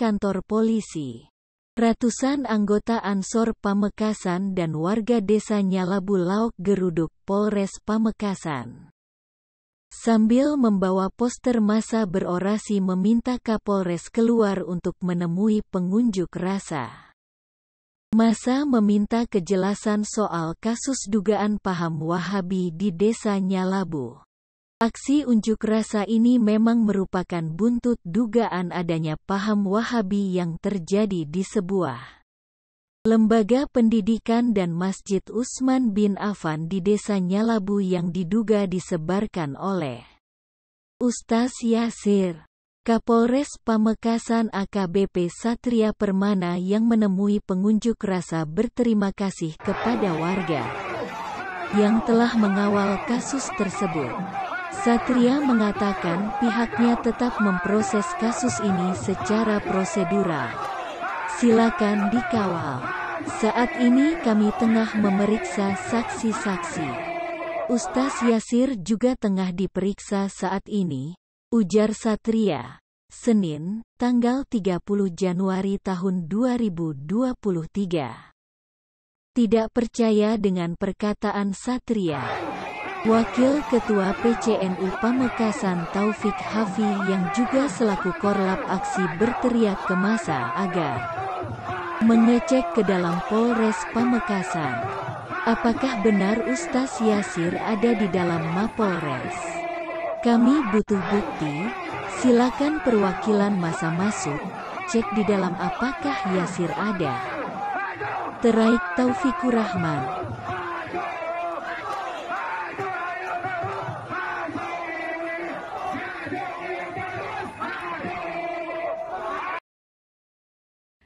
kantor polisi. Ratusan anggota Ansor Pamekasan dan warga desa Nyalabu Lauk Geruduk Polres Pamekasan. Sambil membawa poster masa berorasi meminta Kapolres keluar untuk menemui pengunjuk rasa. Masa meminta kejelasan soal kasus dugaan paham Wahabi di desa Nyalabu. Aksi unjuk rasa ini memang merupakan buntut dugaan adanya paham Wahabi yang terjadi di sebuah lembaga pendidikan dan Masjid Usman bin Affan di desa Nyalabu yang diduga disebarkan oleh Ustaz Yasir. Kapolres Pamekasan AKBP Satria Permana yang menemui pengunjuk rasa berterima kasih kepada warga yang telah mengawal kasus tersebut. Satria mengatakan pihaknya tetap memproses kasus ini secara prosedural. Silakan dikawal. Saat ini kami tengah memeriksa saksi-saksi. Ustaz Yasir juga tengah diperiksa saat ini, ujar Satria. Senin, tanggal 30 Januari tahun 2023. Tidak percaya dengan perkataan Satria. Wakil Ketua PCNU Pamekasan Taufik Hafi yang juga selaku korlap aksi berteriak ke masa agar mengecek ke dalam Polres Pamekasan. Apakah benar Ustaz Yasir ada di dalam Mapolres? Kami butuh bukti, silakan perwakilan masa masuk, cek di dalam apakah Yasir ada. Teraik Taufikur Rahman